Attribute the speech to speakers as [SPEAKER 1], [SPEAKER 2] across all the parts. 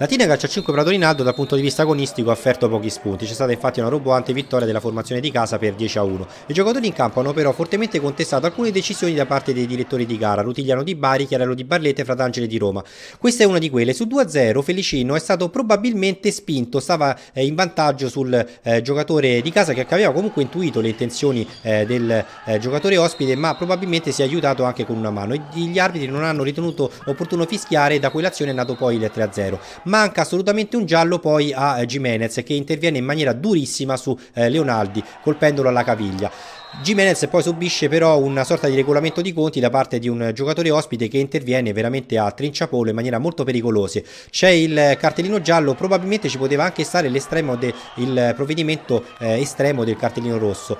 [SPEAKER 1] La Tina 5 Prato Rinaldo dal punto di vista agonistico ha offerto pochi spunti, c'è stata infatti una roboante vittoria della formazione di casa per 10 a 1. I giocatori in campo hanno però fortemente contestato alcune decisioni da parte dei direttori di gara, Rutigliano di Bari, Chiarello di Barletta e Fratangeli di Roma. Questa è una di quelle, su 2 a 0 Felicino è stato probabilmente spinto, stava eh, in vantaggio sul eh, giocatore di casa che aveva comunque intuito le intenzioni eh, del eh, giocatore ospite ma probabilmente si è aiutato anche con una mano. Gli arbitri non hanno ritenuto opportuno fischiare e da quell'azione è nato poi il 3 a 0 manca assolutamente un giallo poi a eh, Jimenez che interviene in maniera durissima su eh, Leonardi colpendolo alla caviglia. Jimenez poi subisce però una sorta di regolamento di conti da parte di un giocatore ospite che interviene veramente a trinciapolo in maniera molto pericolosa. C'è il cartellino giallo, probabilmente ci poteva anche stare l'estremo del provvedimento eh, estremo del cartellino rosso.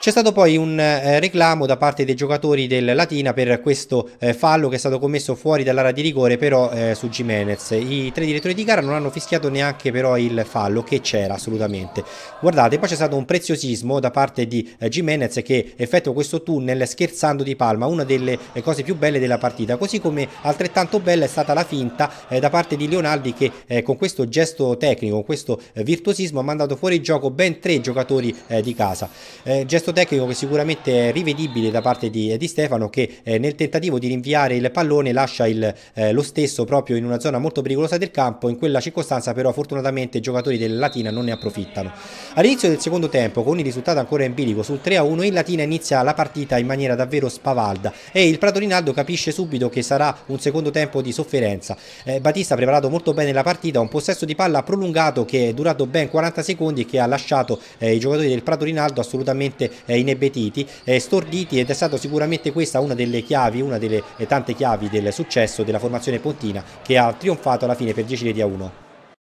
[SPEAKER 1] C'è stato poi un eh, reclamo da parte dei giocatori del Latina per questo eh, fallo che è stato commesso fuori dall'area di rigore però eh, su Jimenez. I tre direttori di gara non hanno fischiato neanche però il fallo che c'era assolutamente. Guardate, poi c'è stato un preziosismo da parte di eh, Jimenez che effettua questo tunnel scherzando di palma, una delle eh, cose più belle della partita, così come altrettanto bella è stata la finta eh, da parte di Leonardi che con questo gesto tecnico, con questo virtuosismo ha mandato fuori gioco ben tre giocatori di casa. gesto gesto tecnico che sicuramente è rivedibile da parte di, di Stefano che eh, nel tentativo di rinviare il pallone lascia il, eh, lo stesso proprio in una zona molto pericolosa del campo, in quella circostanza però fortunatamente i giocatori del Latina non ne approfittano. All'inizio del secondo tempo con il risultato ancora in bilico sul 3-1 il Latina inizia la partita in maniera davvero spavalda e il Prato Rinaldo capisce subito che sarà un secondo tempo di sofferenza. Eh, Batista ha preparato molto bene la partita, un possesso di palla prolungato che è durato ben 40 secondi e che ha lasciato eh, i giocatori del Prato Rinaldo assolutamente eh, inebetiti, eh, storditi ed è stata sicuramente questa una delle chiavi, una delle eh, tante chiavi del successo della formazione pontina che ha trionfato alla fine per 10 reti a 1.